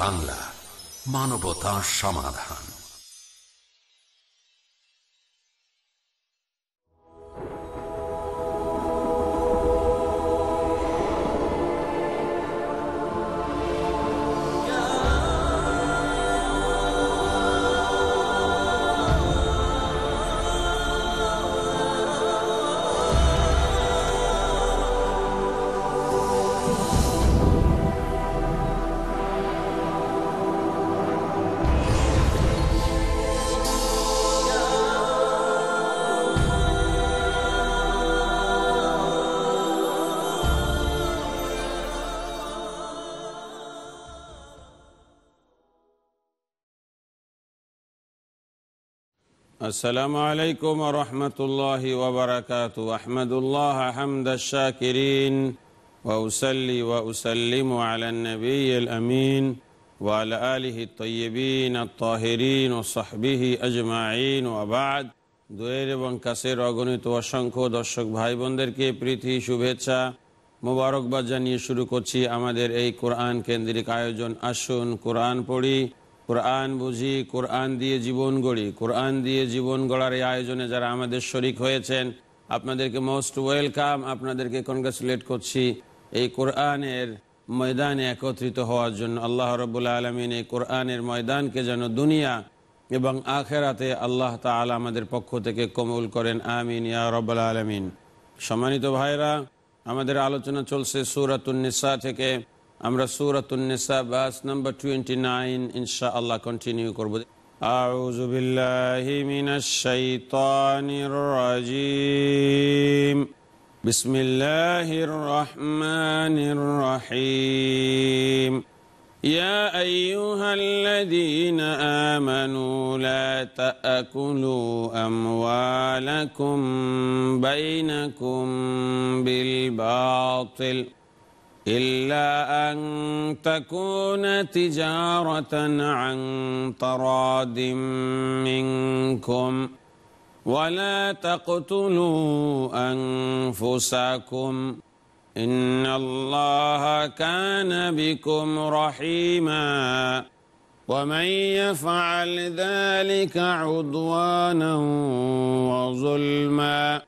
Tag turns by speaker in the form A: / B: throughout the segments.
A: বাংলা মানবতা সমাধান
B: আসসালামু আলাইকুম ওয়া রাহমাতুল্লাহি ওয়া বারাকাতুহু আহমাদুল্লাহা হামদাশ শাকিরিন ওয়া উসাল্লি ওয়া উসাল্লিমু আলা আমিন ওয়া আলা আলিহি আত-তাইয়িবিন আত-তাহিরিন ওয়া সাহবিহি আজমাইন দুয়ের এবং অগণিত অসংখ্য দর্শক ভাই বোনদেরকে প্রীতি শুভেচ্ছা মোবারকবাদ জানিয়ে শুরু করছি আমাদের এই কোরআন কেন্দ্রিক আয়োজন আসুন কোরআন পড়ি কোরআন বুঝি কোরআন দিয়ে জীবন গড়ি কোরআন দিয়ে জীবন গড়ার এই আয়োজনে যারা আমাদের শরিক হয়েছেন আপনাদেরকে মোস্ট ওয়েলকাম আপনাদেরকে কনগ্রাচুলেট করছি এই কোরআনের ময়দানে একত্রিত হওয়ার জন্য আল্লাহ রবুল্লা আলমিন এই কোরআনের ময়দানকে যেন দুনিয়া এবং আখেরাতে আল্লাহ তাল আমাদের পক্ষ থেকে কমল করেন আমিন ইয়া রব্বাল আলমিন সম্মানিত ভাইরা আমাদের আলোচনা চলছে সুরাতুন্নিসা থেকে আমরা সুরাতুন্নেসা বাস নাম্বার টোয়েন্টি নাইন ইনশাআল্লাহ কন্টিনিউ করবো أعوذ بالله من الشيطان الرجيم بسم الله الرحمن الرحيم يا أيها الذين آمنوا لا تأكلوا أموالكم بينكم بالباطل إلا أن تكون تجارة عن طراد منكم ولا تقتلوا أنفسكم إن الله كان بكم رحيما ومن يفعل ذلك عدوانا وظلما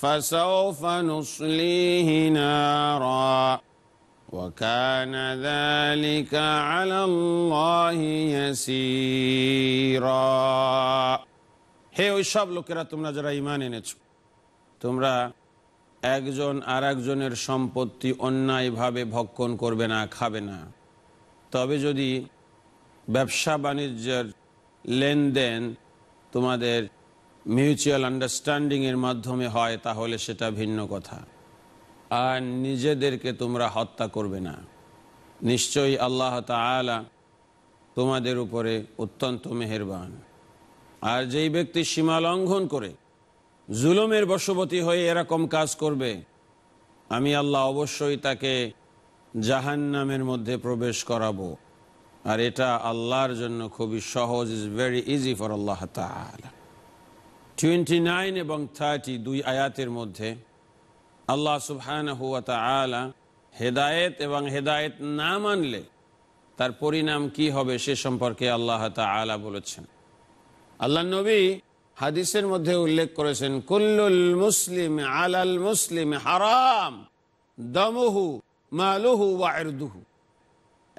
B: فسوف نصليه ناراً وكان ذلك على الله يسيرا হে ওই সব লোকেরা তোমরা যারা ইমান এনেছ তোমরা একজন আর একজনের সম্পত্তি অন্যায়ভাবে ভক্ষণ করবে না খাবে না তবে যদি ব্যবসা বাণিজ্যের লেনদেন তোমাদের মিউচুয়াল আন্ডারস্ট্যান্ডিংয়ের মাধ্যমে হয় তাহলে সেটা ভিন্ন কথা আর নিজেদেরকে তোমরা হত্যা করবে না নিশ্চয়ই আল্লাহ তালা তোমাদের উপরে অত্যন্ত মেহেরবান আর যেই ব্যক্তি সীমা লঙ্ঘন করে জুলুমের বশবতী হয়ে এরকম কাজ করবে আমি আল্লাহ অবশ্যই তাকে জাহান নামের মধ্যে প্রবেশ করাবো আর এটা আল্লাহর জন্য খুবই সহজ is very easy for Allah twenty nine এবং থার্টি দুই আয়াতের মধ্যে আল্লাহ সুবহান হুয়া তালা হেদায়েত এবং হেদায়েত না মানলে তার পরিণাম কি হবে সে সম্পর্কে আল্লাহ তালা বলেছেন আল্লাহ নবী হাদিসের মধ্যে উল্লেখ করেছেন কুল্লুল মুসলিম আলাল মুসলিম হারাম দমহু মালুহু ওয়ারদুহু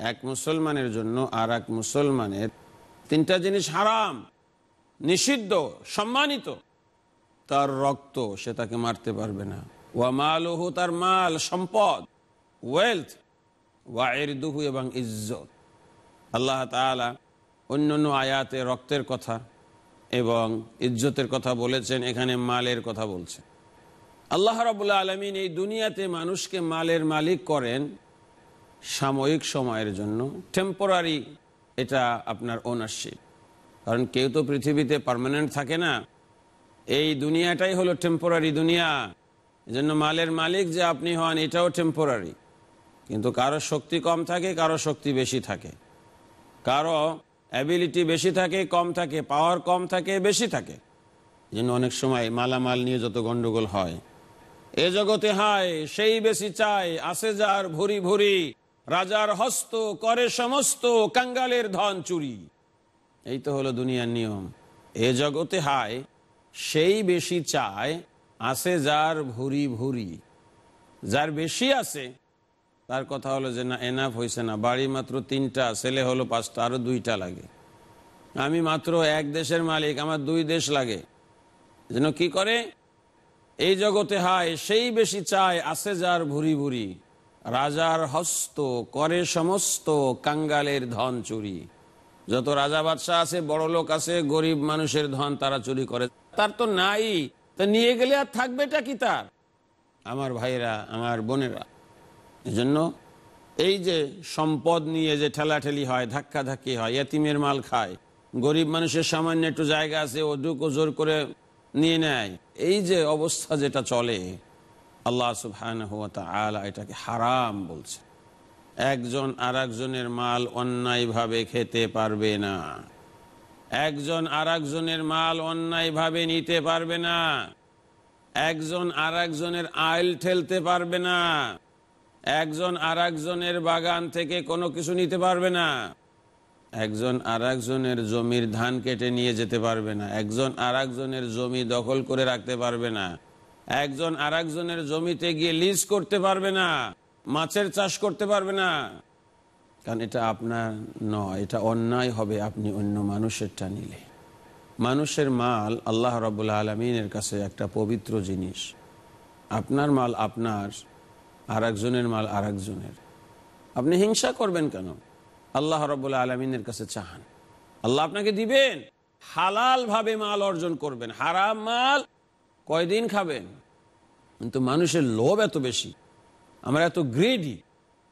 B: এক মুসলমানের জন্য আর এক মুসলমানের তিনটা জিনিস হারাম নিষিদ্ধ সম্মানিত তার রক্ত সে তাকে মারতে পারবে না ওয়ামালহু তার মাল সম্পদ ওয়েলথ ওয়াইরদুহু এবং ইজ্জত আল্লাহ তালা অন্য আয়াতে রক্তের কথা এবং ইজ্জতের কথা বলেছেন এখানে মালের কথা বলছেন আল্লাহ রবুল্লা আলমিন এই দুনিয়াতে মানুষকে মালের মালিক করেন সাময়িক সময়ের জন্য টেম্পোরারি এটা আপনার ওনারশিপ কারণ কেউ তো পৃথিবীতে পারমানেন্ট থাকে না এই দুনিয়াটাই হলো টেম্পোরারি দুনিয়া এজন্য মালের মালিক যে আপনি হন এটাও টেম্পোরারি কিন্তু কারো শক্তি কম থাকে কারো শক্তি বেশি থাকে কারো অ্যাবিলিটি বেশি থাকে কম থাকে পাওয়ার কম থাকে বেশি থাকে যেন অনেক সময় মালামাল নিয়ে যত গন্ডগোল হয় এ জগতে হায় সেই বেশি চায় আসে যার ভুরি ভরি রাজার হস্ত করে সমস্ত কাঙ্গালের ধন চুরি এই তো হলো দুনিয়ার নিয়ম এ জগতে হায় সেই বেশি চায় আছে যার ভুরি ভুরি যার বেশি আছে তার কথা হলো যে না এনাফ হয়েছে না বাড়ি মাত্র তিনটা ছেলে হলো পাঁচটা আরও দুইটা লাগে আমি মাত্র এক দেশের মালিক আমার দুই দেশ লাগে যেন কি করে এই জগতে হায় সেই বেশি চায় আছে যার ভুরি ভুরি রাজার হস্ত করে সমস্ত কাঙ্গালের ধন চুরি যত রাজা বাদশাহ আছে বড় লোক আছে গরিব মানুষের ধন তারা চুরি করে তার তো নাই তা নিয়ে গেলে আর থাকবেটা কি তার আমার ভাইরা আমার বোনেরা এজন্য এই যে সম্পদ নিয়ে যে ঠেলাঠেলি হয় ধাক্কা ধাক্কি হয় এতিমের মাল খায় গরিব মানুষের সামান্য একটু জায়গা আছে ওদুক জোর করে নিয়ে নেয় এই যে অবস্থা যেটা চলে আল্লাহ সুফায় আলা এটাকে হারাম বলছে একজন আর মাল অন্যায়ভাবে খেতে পারবে না একজন আর একজনের মাল অন্যায়ভাবে নিতে পারবে না একজন আর একজনের আইল ঠেলতে পারবে না একজন আর একজনের বাগান থেকে কোনো কিছু নিতে পারবে না একজন আর একজনের জমির ধান কেটে নিয়ে যেতে পারবে না একজন আর একজনের জমি দখল করে রাখতে পারবে না একজন আর একজনের জমিতে গিয়ে লিজ করতে পারবে না মাছের চাষ করতে পারবে না কারণ এটা আপনার নয় এটা অন্যায় হবে আপনি অন্য মানুষেরটা নিলে মানুষের মাল আল্লাহ রবুল্লা আলমিনের কাছে একটা পবিত্র জিনিস আপনার মাল আপনার আর একজনের মাল আর একজনের আপনি হিংসা করবেন কেন আল্লাহ রবুল্লা আলমিনের কাছে চাহান আল্লাহ আপনাকে দিবেন হালালভাবে মাল অর্জন করবেন হারাম মাল কয়দিন খাবেন কিন্তু মানুষের লোভ এত বেশি আমরা এত গ্রেডি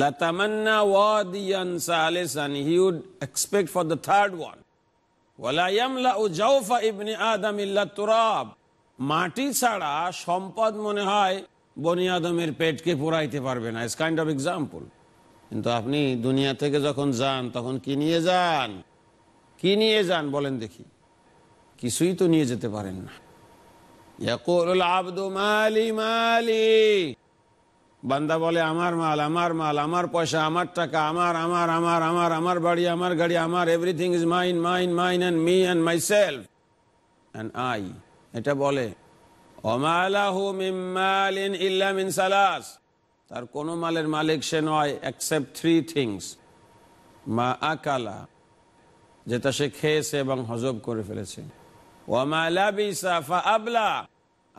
B: Latamanna ওয়াদিয়ান salisan. He would expect for the third one. Wala yamla'u jawfa ibn Adam illa turab. মাটি ছাড়া সম্পদ মনে হয় বনি আদমের পেটকে পুরাইতে পারবে না ইটস কাইন্ড অফ এক্সাম্পল কিন্তু আপনি দুনিয়া থেকে যখন যান তখন কি নিয়ে যান কি নিয়ে যান বলেন দেখি কিছুই তো নিয়ে যেতে পারেন না ইয়াকুল আব্দু মালি মালি বান্দা বলে আমার মাল আমার মাল আমার পয়সা আমার টাকা আমার আমার আমার আমার আমার বাড়ি আমার গাড়ি আমার everything is mine mine mine and me and my self and I এটা বলে তার কোনো মালের মালিক সে নয় অ্যাকসেপ্ট থ্রি থিংস মা আকালা যেটা সে খেয়েছে এবং হজব করে ফেলেছে আবলা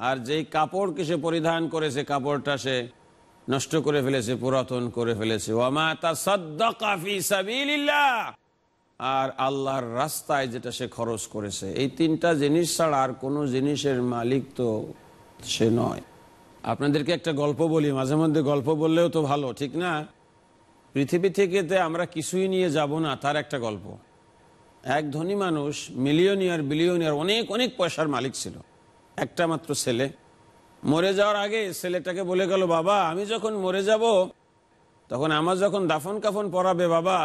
B: আর যেই কাপড় সে পরিধান করেছে কাপড়টা সে নষ্ট করে ফেলেছে পুরাতন করে ফেলেছে আর আল্লাহর রাস্তায় যেটা সে খরচ করেছে এই তিনটা জিনিস ছাড়া আর কোনো জিনিসের মালিক তো সে নয় আপনাদেরকে একটা গল্প বলি মাঝে মধ্যে গল্প বললেও তো ভালো ঠিক না পৃথিবী থেকে আমরা কিছুই নিয়ে যাব না তার একটা গল্প এক ধনী মানুষ মিলিয়নিয়ার বিলিয়নিয়ার অনেক অনেক পয়সার মালিক ছিল একটা মাত্র ছেলে মরে যাওয়ার আগে ছেলেটাকে বলে গেল বাবা আমি যখন মরে যাব তখন আমার যখন দাফন কাফন পরাবে বাবা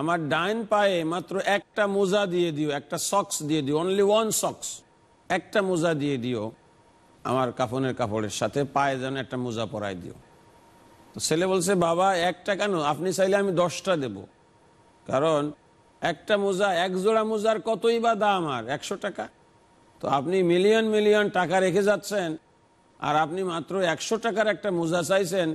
B: আমার ডাইন পায়ে মাত্র একটা মোজা দিয়ে দিও একটা সক্স দিয়ে দিও অনলি ওয়ান সক্স একটা মোজা দিয়ে দিও আমার কাফনের কাপড়ের সাথে পায়ে যেন একটা মোজা পরাই দিও তো ছেলে বলছে বাবা একটা কেন আপনি চাইলে আমি দশটা দেব কারণ একটা মোজা এক জোড়া মোজার কতই বা দাম আর একশো টাকা তো আপনি মিলিয়ন মিলিয়ন টাকা রেখে যাচ্ছেন আর আপনি মাত্র একশো টাকার একটা মোজা চাইছেন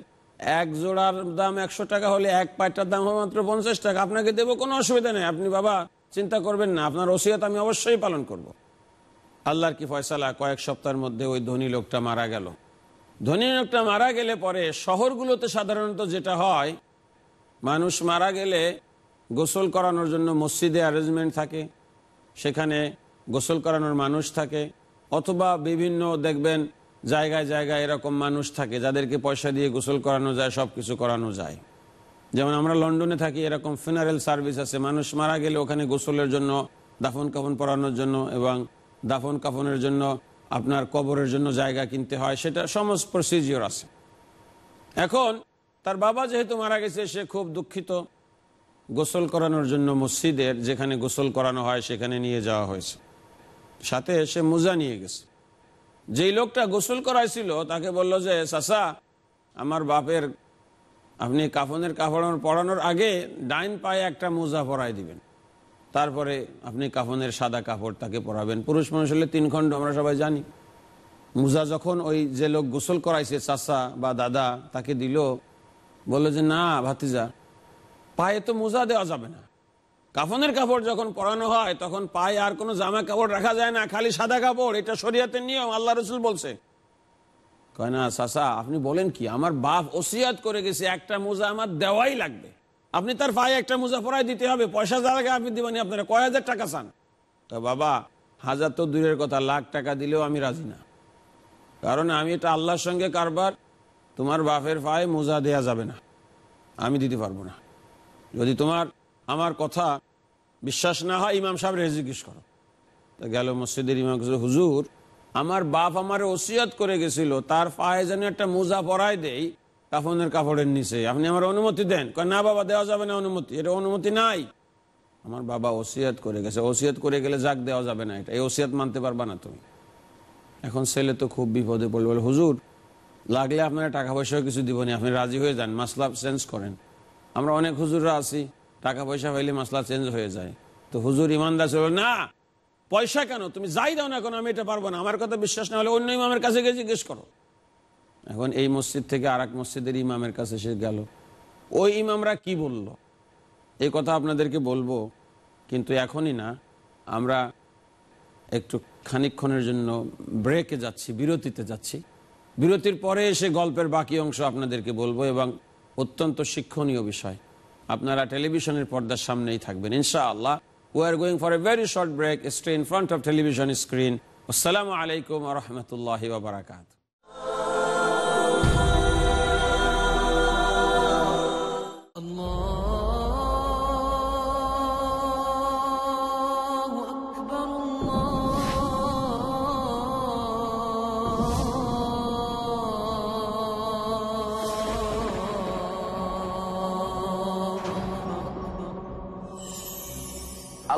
B: এক জোড়ার দাম একশো টাকা হলে এক পায়টার দাম হবে মাত্র পঞ্চাশ টাকা আপনাকে দেবো কোনো অসুবিধা নেই আপনি বাবা চিন্তা করবেন না আপনার ওসিয়াত আমি অবশ্যই পালন করব। আল্লাহর কি ফয়সালা কয়েক সপ্তাহের মধ্যে ওই ধনী লোকটা মারা গেল ধনী লোকটা মারা গেলে পরে শহরগুলোতে সাধারণত যেটা হয় মানুষ মারা গেলে গোসল করানোর জন্য মসজিদে অ্যারেঞ্জমেন্ট থাকে সেখানে গোসল করানোর মানুষ থাকে অথবা বিভিন্ন দেখবেন জায়গায় জায়গায় এরকম মানুষ থাকে যাদেরকে পয়সা দিয়ে গোসল করানো যায় সব কিছু করানো যায় যেমন আমরা লন্ডনে থাকি এরকম ফিনারেল সার্ভিস আছে মানুষ মারা গেলে ওখানে গোসলের জন্য দাফন কাফন পরানোর জন্য এবং দাফন কাফনের জন্য আপনার কবরের জন্য জায়গা কিনতে হয় সেটা সমস্ত প্রসিজিওর আছে এখন তার বাবা যেহেতু মারা গেছে সে খুব দুঃখিত গোসল করানোর জন্য মসজিদের যেখানে গোসল করানো হয় সেখানে নিয়ে যাওয়া হয়েছে সাথে সে মোজা নিয়ে গেছে যেই লোকটা গোসল করাইছিল তাকে বলল যে সাসা আমার বাপের আপনি কাফনের কাপড় পরানোর আগে ডাইন পায়ে একটা মোজা পরাই দিবেন তারপরে আপনি কাফনের সাদা কাপড় তাকে পরাবেন পুরুষ মানুষ হলে তিন খণ্ড আমরা সবাই জানি মোজা যখন ওই যে লোক গোসল করাইছে চাষা বা দাদা তাকে দিল বলল যে না ভাতিজা পায়ে তো মোজা দেওয়া যাবে না কাফনের কাপড় যখন পরানো হয় তখন পায়ে আর কোনো জামা কাপড় রাখা যায় না খালি সাদা কাপড় এটা শরিয়াতের নিয়ম আল্লাহ রসুল বলছে কয় না সাসা আপনি বলেন কি আমার বাপ ওসিয়াত করে গেছে একটা মোজা আমার দেওয়াই লাগবে আপনি তার পায়ে একটা মোজা পরাই দিতে হবে পয়সা যা লাগে আপনি দিবেন আপনারা কয় হাজার টাকা চান তা বাবা হাজার তো দূরের কথা লাখ টাকা দিলেও আমি রাজি না কারণ আমি এটা আল্লাহর সঙ্গে কারবার তোমার বাপের পায়ে মোজা দেয়া যাবে না আমি দিতে পারবো না যদি তোমার আমার কথা বিশ্বাস না হয় ইমাম সাহেব জিজ্ঞেস করো গেল মসজিদের ইমাম হুজুর আমার বাপ আমার ওসিয়াত করে গেছিল তার পায়ে যেন একটা মোজা পরাই দেই কাফনের কাপড়ের নিচে আপনি আমার অনুমতি দেন না বাবা দেওয়া যাবে না অনুমতি এটা অনুমতি নাই আমার বাবা ওসিয়াত করে গেছে ওসিয়াত করে গেলে যাক দেওয়া যাবে না এটা এই ওসিয়াত মানতে পারবা না তুমি এখন ছেলে তো খুব বিপদে পড়বে বলে হুজুর লাগলে আপনারা টাকা পয়সাও কিছু দিবনি আপনি রাজি হয়ে যান মাসলাপ চেঞ্জ করেন আমরা অনেক হুজুররা আছি টাকা পয়সা হইলে মশলা চেঞ্জ হয়ে যায় তো হুজুর ইমানদাস ছিল না পয়সা কেন তুমি যাই দাও না এখন আমি এটা পারবো না আমার কথা বিশ্বাস না হলে অন্য ইমামের কাছে গিয়ে জিজ্ঞেস করো এখন এই মসজিদ থেকে আর মসজিদের ইমামের কাছে সে গেল ওই ইমামরা কি বলল এই কথা আপনাদেরকে বলবো কিন্তু এখনই না আমরা একটু খানিক্ষণের জন্য ব্রেকে যাচ্ছি বিরতিতে যাচ্ছি বিরতির পরে এসে গল্পের বাকি অংশ আপনাদেরকে বলবো এবং অত্যন্ত শিক্ষণীয় বিষয় আপনারা টেলিভিশনের পর্দার সামনেই থাকবেন ইনশাআল্লাহ we are going for a very short break stay in front of television screen আসসালামু আলাইকুম রহমতুল্লাহ বারাকাত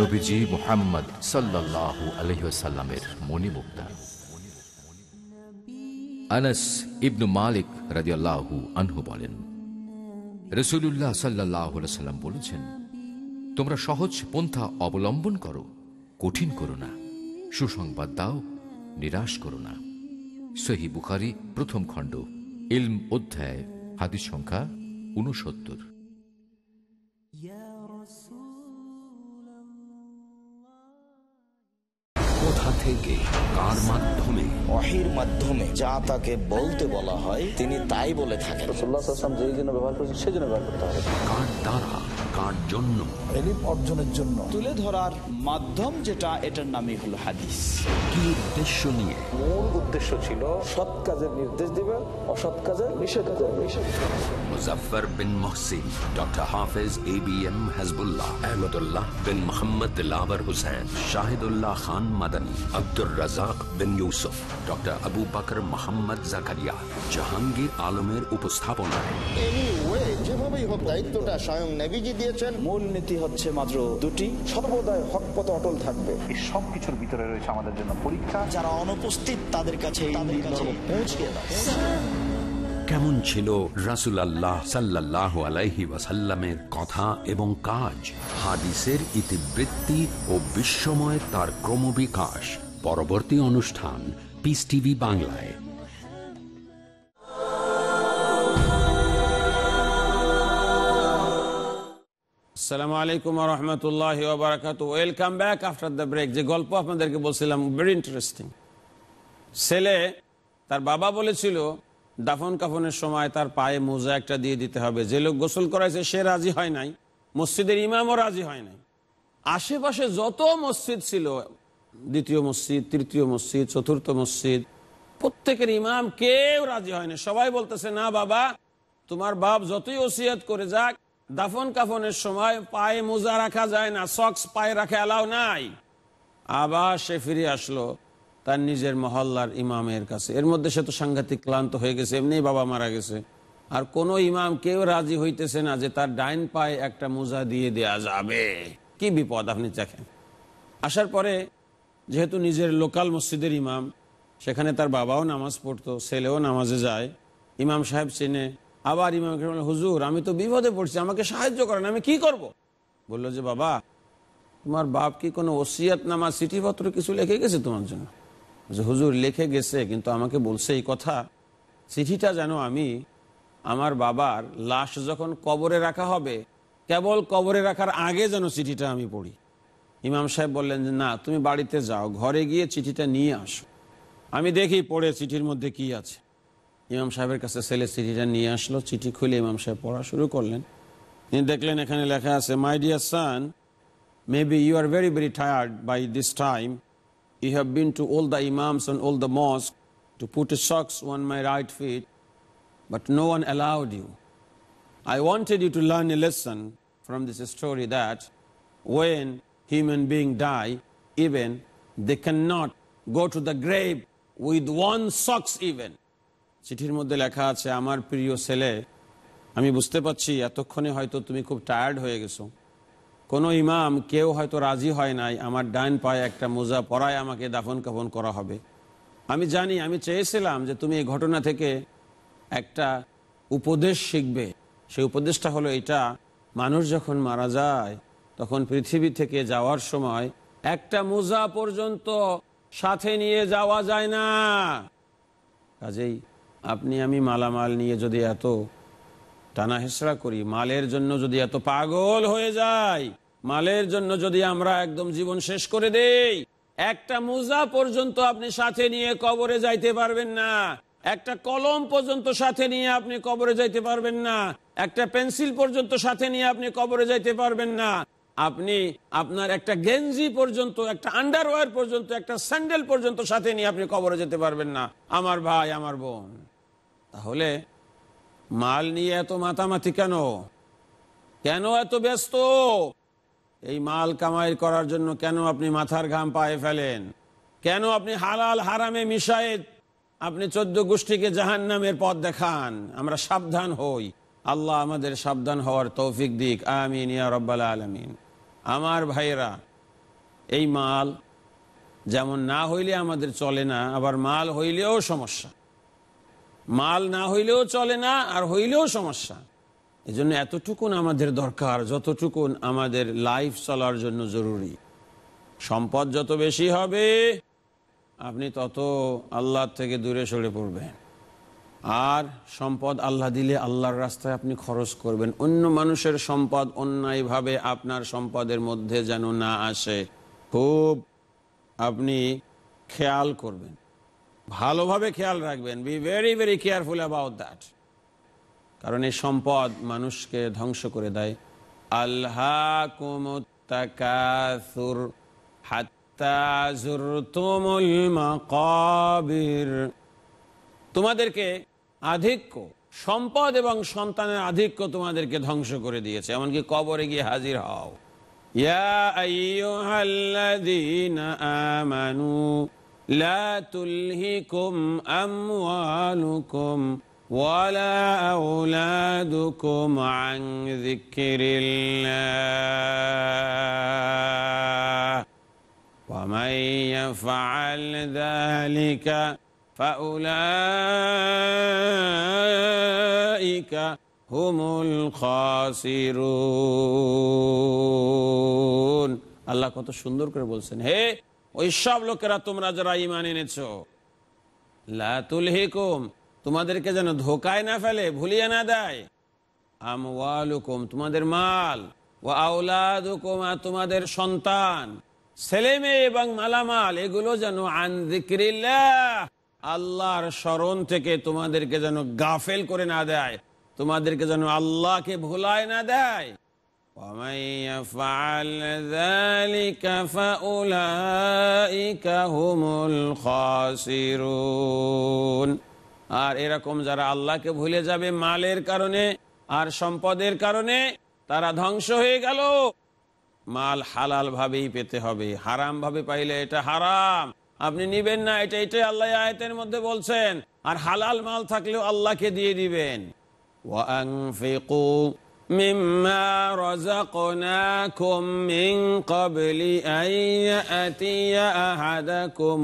A: নবীজি মোহাম্মদ সাল্লাহু আলহিসাল্লামের মণিমুক্তা আনাস ইবনু মালিক রাজিয়াল্লাহু আনহু বলেন রসুল্লাহ সাল্লাহ সাল্লাম বলেছেন তোমরা সহজ পন্থা অবলম্বন করো কঠিন করো না সুসংবাদ দাও নিরাশ করো না সহি বুখারি প্রথম খণ্ড ইলম অধ্যায় হাদিস সংখ্যা ঊনসত্তর থেকে কার মাধ্যমে অহির মাধ্যমে যা তাকে বলতে বলা হয় তিনি তাই বলে থাকেন যেই জন্য ব্যবহার করছেন সেই জন্য ব্যবহার করতে হবে কার দ্বারা কার জন্য এলিম অর্জনের জন্য তুলে ধরার মাধ্যম যেটা এটার নামই হলো হাদিস কি উদ্দেশ্য নিয়ে মূল উদ্দেশ্য ছিল সৎ কাজের নির্দেশ দিবে অসৎ কাজের নিষেধ করবে Muzaffar bin Mohsin doctor Hafiz A B M Hazbullah Ahmadullah bin Mohammad Dilawar Hussain Shahidullah Khan Madani Abdur Razzak bin Yusuf doctor Abu Bakar Mohammad Zakaria Jahangir আলমের উপস্থাপনা যেভাবেই দিয়েছেন মূল নীতি হচ্ছে মাত্র দুটি থাকবে এই ভিতরে রয়েছে আমাদের জন্য পরীক্ষা যারা অনুপস্থিত তাদের কাছে পৌঁছে কেমন ছিল রাসুল আল্লাহ সাল্লাহ আলাইহি ওয়াসাল্লামের কথা এবং কাজ হাদিসের ইতিবৃত্তি ও বিশ্বময় তার ক্রমবিকাশ পরবর্তী অনুষ্ঠান পিস টিভি বাংলায়
B: আসসালামু আলাইকুম রহমতুল্লাহ welcome back after the break যে গল্প আপনাদেরকে বলছিলাম ভেরি ইন্টারেস্টিং ছেলে তার বাবা বলেছিল দাফন কাফনের সময় তার পায়ে মোজা একটা দিয়ে দিতে হবে যে লোক গোসল করাইছে সে রাজি হয় নাই মসজিদের ইমামও রাজি হয় নাই আশেপাশে যত মসজিদ ছিল দ্বিতীয় মসজিদ তৃতীয় মসজিদ চতুর্থ মসজিদ প্রত্যেকের ইমাম কেউ রাজি হয়নি সবাই বলতেছে না বাবা তোমার বাপ যতই ওসিয়াত করে যাক দাফন কাফনের সময় পায়ে মোজা রাখা যায় না সক্স পায়ে রাখা অ্যালাউ নাই আবার সে ফিরে আসলো তার নিজের মহল্লার ইমামের কাছে এর মধ্যে সে তো সাংঘাতিক ক্লান্ত হয়ে গেছে এমনি বাবা মারা গেছে আর কোনো ইমাম কেউ রাজি হইতেছে না যে তার ডাইন পায়ে একটা মোজা দিয়ে দেয়া যাবে কি বিপদ আপনি দেখেন আসার পরে যেহেতু নিজের লোকাল মসজিদের ইমাম সেখানে তার বাবাও নামাজ পড়তো ছেলেও নামাজে যায় ইমাম সাহেব চেনে আবার ইমাম হুজুর আমি তো বিপদে পড়ছি আমাকে সাহায্য করেন আমি কি করব। বলল যে বাবা তোমার বাপ কি কোনো ওসিয়াত নামা চিঠিপত্র কিছু লেখে গেছে তোমার জন্য যে হুজুর লেখে গেছে কিন্তু আমাকে বলছে এই কথা চিঠিটা যেন আমি আমার বাবার লাশ যখন কবরে রাখা হবে কেবল কবরে রাখার আগে যেন চিঠিটা আমি পড়ি ইমাম সাহেব বললেন যে না তুমি বাড়িতে যাও ঘরে গিয়ে চিঠিটা নিয়ে আসো আমি দেখি পড়ে চিঠির মধ্যে কি আছে ইমাম সাহেবের কাছে ছেলে চিঠিটা নিয়ে আসলো চিঠি খুলে ইমাম সাহেব পড়া শুরু করলেন তিনি দেখলেন এখানে লেখা আছে my dear son maybe you are very very tired by this time You have been to all the imams and all the mosques to put socks on my right feet, but no one allowed you. I wanted you to learn a lesson from this story that when human beings die, even they cannot go to the grave with one socks even. চিঠির মধ্যে লেখা আছে আমার প্রিয় ছেলে আমি বুঝতে পারছি এতক্ষণে হয়তো তুমি খুব টায়ার্ড হয়ে গেছো কোনো ইমাম কেউ হয়তো রাজি হয় নাই আমার ডাইন পায়ে একটা মোজা পরায় আমাকে দাফন কাফন করা হবে আমি জানি আমি চেয়েছিলাম যে তুমি এই ঘটনা থেকে একটা উপদেশ শিখবে সেই উপদেশটা হলো এটা মানুষ যখন মারা যায় তখন পৃথিবী থেকে যাওয়ার সময় একটা মোজা পর্যন্ত সাথে নিয়ে যাওয়া যায় না কাজেই আপনি আমি মালামাল নিয়ে যদি এত টানা হেসরা করি মালের জন্য যদি এত পাগল হয়ে যায় মালের জন্য যদি আমরা একদম জীবন শেষ করে দেই একটা মোজা পর্যন্ত আপনি সাথে নিয়ে কবরে যাইতে পারবেন না একটা কলম পর্যন্ত সাথে নিয়ে আপনি কবরে যাইতে পারবেন না একটা পেন্সিল পর্যন্ত সাথে নিয়ে আপনি কবরে যাইতে পারবেন না আপনি আপনার একটা গেঞ্জি পর্যন্ত একটা আন্ডারওয়ার পর্যন্ত একটা স্যান্ডেল পর্যন্ত সাথে নিয়ে আপনি কবরে যেতে পারবেন না আমার ভাই আমার বোন তাহলে মাল নিয়ে এত মাতামাতি কেন কেন এত ব্যস্ত এই মাল কামাই করার জন্য কেন আপনি মাথার ঘাম পায়ে ফেলেন কেন আপনি হালাল হারামে মিশায়ে আপনি চোদ্দ গোষ্ঠীকে জাহান নামের পথ দেখান আমরা সাবধান হই আল্লাহ আমাদের সাবধান হওয়ার তৌফিক দিক আমিন ইয়া আলমিন আমার ভাইরা এই মাল যেমন না হইলে আমাদের চলে না আবার মাল হইলেও সমস্যা মাল না হইলেও চলে না আর হইলেও সমস্যা এজন্য এতটুকুন আমাদের দরকার যতটুকুন আমাদের লাইফ চলার জন্য জরুরি সম্পদ যত বেশি হবে আপনি তত আল্লাহর থেকে দূরে সরে পড়বেন আর সম্পদ আল্লাহ দিলে আল্লাহর রাস্তায় আপনি খরচ করবেন অন্য মানুষের সম্পদ অন্যায়ভাবে আপনার সম্পদের মধ্যে যেন না আসে খুব আপনি খেয়াল করবেন ভালোভাবে খেয়াল রাখবেন be very very careful about that কারণ এই সম্পদ মানুষকে ধ্বংস করে দেয় আল্লাহ তোমাদেরকে আধিক্য সম্পদ এবং সন্তানের আধিক্য তোমাদেরকে ধ্বংস করে দিয়েছে এমনকি কবরে গিয়ে হাজির হও আমানু লা তুলহিকুম আমওয়ালুকুম ولا أولادكم عن ذكر الله ومن يفعل ذلك فأولئك هم الخاسرون আল্লাহ কত সুন্দর করে বলছেন হে ওই সব লোকেরা তোমরা যারা ইমান এনেছো লাতুল হেকুম তোমাদেরকে যেন ধোকায় না ফেলে ভুলিয়ে না দেয় তোমাদের মাল ও আউলাদুকুম তোমাদের সন্তান ছেলে মেয়ে এবং মালামাল এগুলো যেন আল্লাহর স্মরণ থেকে তোমাদেরকে যেন গাফেল করে না দেয় তোমাদেরকে যেন আল্লাহকে ভুলায় না দেয় ফাউলাইকা আর এরকম যারা আল্লাহকে ভুলে যাবে মালের কারণে আর সম্পদের কারণে তারা ধ্বংস হয়ে গেল মাল হালাল ভাবেই পেতে হবে হারাম ভাবে পাইলে এটা হারাম আপনি নিবেন না এটা এটাই আল্লাহ আয়তের মধ্যে বলছেন আর হালাল মাল থাকলেও আল্লাহকে দিয়ে দিবেন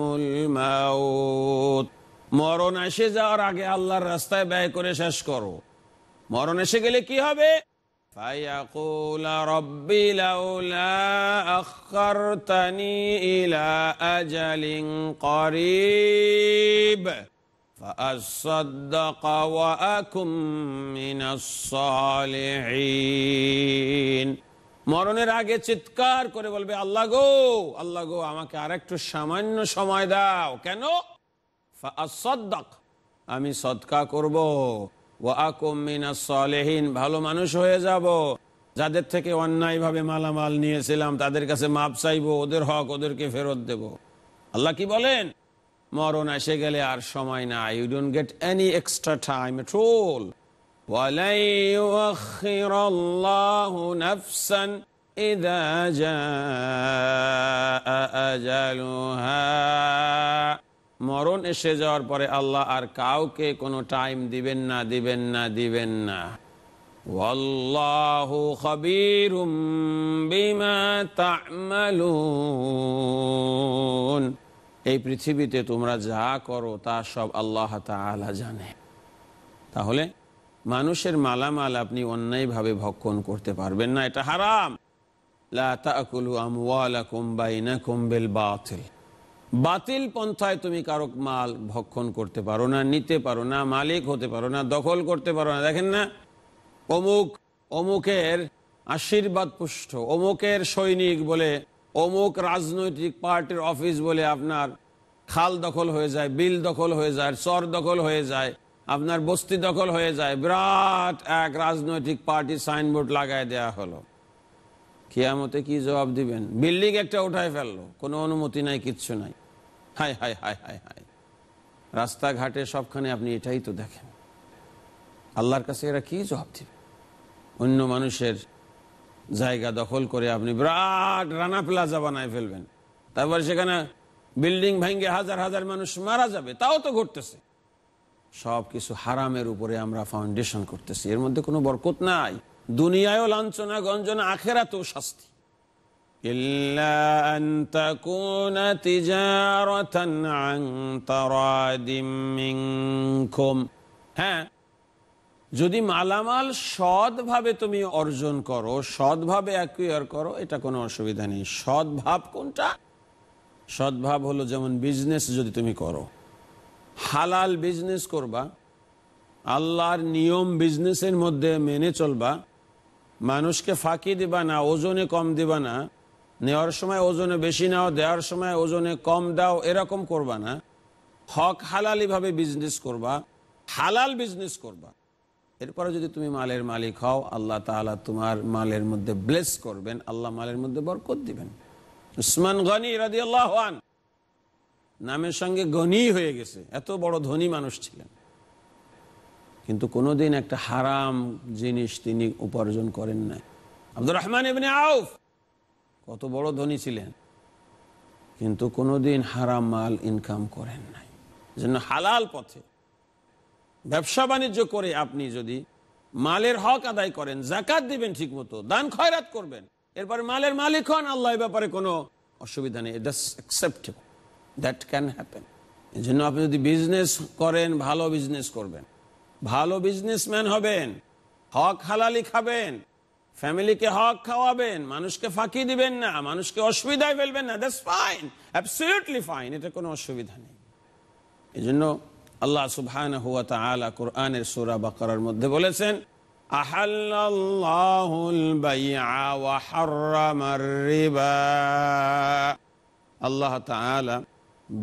B: مما মরণ এসে যাওয়ার আগে আল্লাহর রাস্তায় ব্যয় করে শেষ করো মরণ এসে গেলে কি হবে মরণের আগে চিৎকার করে বলবে আল্লাহ গো আল্লাহ গো আমাকে আর একটু সামান্য সময় দাও কেন আমি সৎকা করব ওয়াকুমিনাসলেহীন ভালো মানুষ হয়ে যাব যাদের থেকে অন্যায়ভাবে মালামাল নিয়েছিলাম তাদের কাছে মাপ চাইব ওদের হক ওদেরকে ফেরত দেব আল্লাহ কি বলেন মরণ এসে গেলে আর সময় না you don't get any extra time troll all মরণ এসে যাওয়ার পরে আল্লাহ আর কাউকে কোনো টাইম দিবেন না দিবেন না দিবেন না এই পৃথিবীতে তোমরা যা করো তা সব আল্লাহ জানে তাহলে মানুষের মালামাল আপনি অন্যায়ভাবে ভক্ষণ করতে পারবেন না এটা হারাম লা আমওয়ালাকুম বাইনাকুম বিল বাতিল বাতিল পন্থায় তুমি কারক মাল ভক্ষণ করতে পারো না নিতে পারো না মালিক হতে পারো না দখল করতে পারো না দেখেন না অমুক অমুকের আশীর্বাদ পুষ্ট অমুকের সৈনিক বলে অমুক রাজনৈতিক পার্টির অফিস বলে আপনার খাল দখল হয়ে যায় বিল দখল হয়ে যায় চর দখল হয়ে যায় আপনার বস্তি দখল হয়ে যায় বিরাট এক রাজনৈতিক পার্টি সাইনবোর্ড লাগায় দেয়া হলো কেয়ামতে কি জবাব দিবেন বিল্ডিং একটা উঠায় ফেললো কোনো অনুমতি নাই কিচ্ছু নাই হাই হাই হাই হাই হাই রাস্তাঘাটে সবখানে আপনি এটাই তো দেখেন আল্লাহর কাছে এরা কি জবাব দিবে অন্য মানুষের জায়গা দখল করে আপনি বিরাট রানা প্লাজা বানায় ফেলবেন তারপর সেখানে বিল্ডিং ভেঙে হাজার হাজার মানুষ মারা যাবে তাও তো ঘটতেছে সব কিছু হারামের উপরে আমরা ফাউন্ডেশন করতেছি এর মধ্যে কোনো বরকত নাই দুনিয়ায়ও লাঞ্ছনা গঞ্জনা আখেরাতেও শাস্তি হ্যাঁ যদি মালামাল সৎভাবে তুমি অর্জন করো সৎভাবে অ্যাকুয়ার করো এটা কোনো অসুবিধা নেই সদ্ভাব কোনটা সদ্ভাব হলো যেমন বিজনেস যদি তুমি করো হালাল বিজনেস করবা আল্লাহর নিয়ম বিজনেসের মধ্যে মেনে চলবা মানুষকে ফাঁকি দিবা না ওজনে কম দিবা না নেওয়ার সময় ওজনে বেশি নাও দেওয়ার সময় ওজনে কম দাও এরকম করবা না হক হালালিভাবে বিজনেস করবা হালাল বিজনেস করবা এরপরে যদি তুমি মালের মালিক হও আল্লাহ তালা তোমার মালের মধ্যে ব্লেস করবেন আল্লাহ মালের মধ্যে বরকত দিবেন উসমান গনি রাজি আল্লাহ নামের সঙ্গে গনি হয়ে গেছে এত বড় ধনী মানুষ ছিলেন কিন্তু কোনোদিন একটা হারাম জিনিস তিনি উপার্জন করেন নাই আব্দুর রহমান এমনি আউফ কত বড় ধনী ছিলেন কিন্তু কোনোদিন হারাম মাল ইনকাম করেন নাই জন্য হালাল পথে ব্যবসা বাণিজ্য করে আপনি যদি মালের হক আদায় করেন জাকাত দিবেন ঠিক মতো দান খয়রাত করবেন এরপরে মালের মালিক হন আল্লাহ ব্যাপারে কোনো অসুবিধা নেই দ্যাট ক্যান হ্যাপেন এই জন্য আপনি যদি বিজনেস করেন ভালো বিজনেস করবেন ভালো বিজনেসম্যান হবেন হক হালালি খাবেন ফ্যামিলিকে হক খাওয়াবেন মানুষকে ফাঁকি দিবেন না মানুষকে অসুবিধায় ফেলবেন না দ্যাটস ফাইন অ্যাবসলিউটলি ফাইন এটা কোনো অসুবিধা নেই এই জন্য আল্লাহ সুবহান হুয়া তালা কোরআনের সুরা বাকরার মধ্যে বলেছেন আল্লাহ তাআলা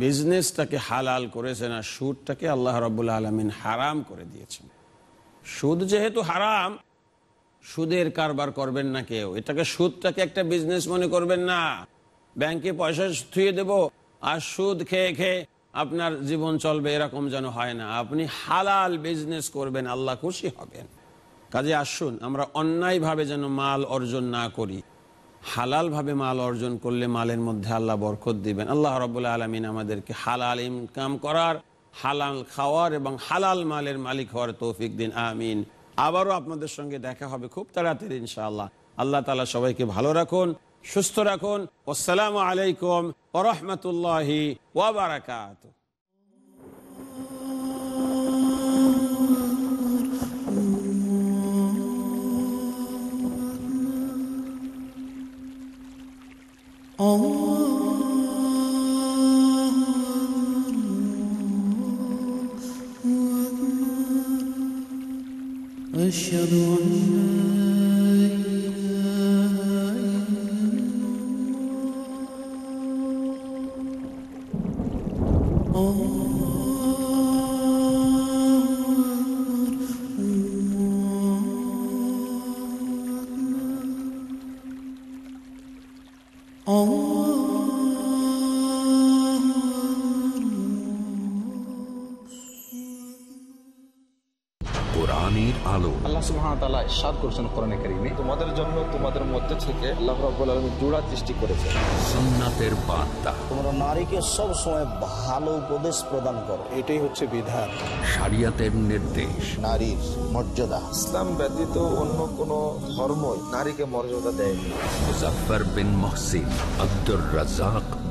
B: বিজনেসটাকে হালাল করেছেন আর সুদটাকে আল্লাহ রবুল্লা আলমিন হারাম করে দিয়েছেন সুদ যেহেতু হারাম সুদের কারবার করবেন না কেউ এটাকে সুদটাকে একটা বিজনেস মনে করবেন না ব্যাংকে পয়সা থুয়ে দেব আর সুদ খেয়ে খেয়ে আপনার জীবন চলবে এরকম যেন হয় না আপনি হালাল বিজনেস করবেন আল্লাহ খুশি হবেন কাজে আসুন আমরা অন্যায়ভাবে যেন মাল অর্জন না করি হালালভাবে মাল অর্জন করলে মালের মধ্যে আল্লাহ বরকত দিবেন আল্লাহ রবুল্লা আলমিন আমাদেরকে হালাল ইনকাম করার হালাল খাওয়ার এবং হালাল মালের মালিক হওয়ার তৌফিক দিন আমিন আবারও আপনাদের সঙ্গে দেখা হবে খুব তাড়াতাড়ি ইনশাআল্লাহ আল্লাহ তালা সবাইকে ভালো রাখুন সুস্থ রাখুন আসসালামু আলাইকুম ওরহমতুল্লাহি ওবরাকাত
A: সাত করছেন কোরআনে কারিমে তোমাদের জন্য তোমাদের মধ্যে থেকে
B: আল্লাহ রাব্বুল আলামিন জোড়া সৃষ্টি করেছে
A: সুন্নাতের বার্তা
B: তোমরা নারীকে সব সময় ভালো উপদেশ প্রদান করো এটাই হচ্ছে বিধান
A: শরিয়াতের নির্দেশ নারীর মর্যাদা
B: ইসলাম ব্যতীত অন্য কোন ধর্ম নারীকে মর্যাদা দেয়
A: মুজাফফর বিন মুহসিন আব্দুর রাজ্জাক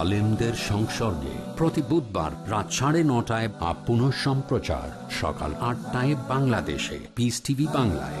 A: আলেমদের সংসর্গে প্রতি বুধবার রাত সাড়ে নটায় আপ পুনঃ সম্প্রচার সকাল আটটায় বাংলাদেশে পিস টিভি বাংলায়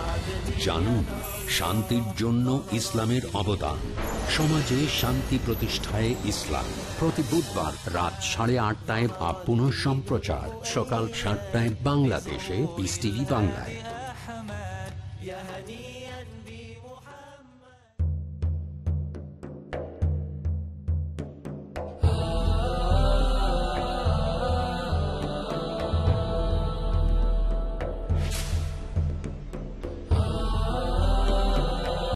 A: জানুন শান্তির জন্য ইসলামের অবদান সমাজে শান্তি প্রতিষ্ঠায় ইসলাম প্রতি বুধবার রাত সাড়ে আটটায় বা পুনঃ সম্প্রচার সকাল সাতটায় বাংলাদেশে বিস টিভি বাংলায়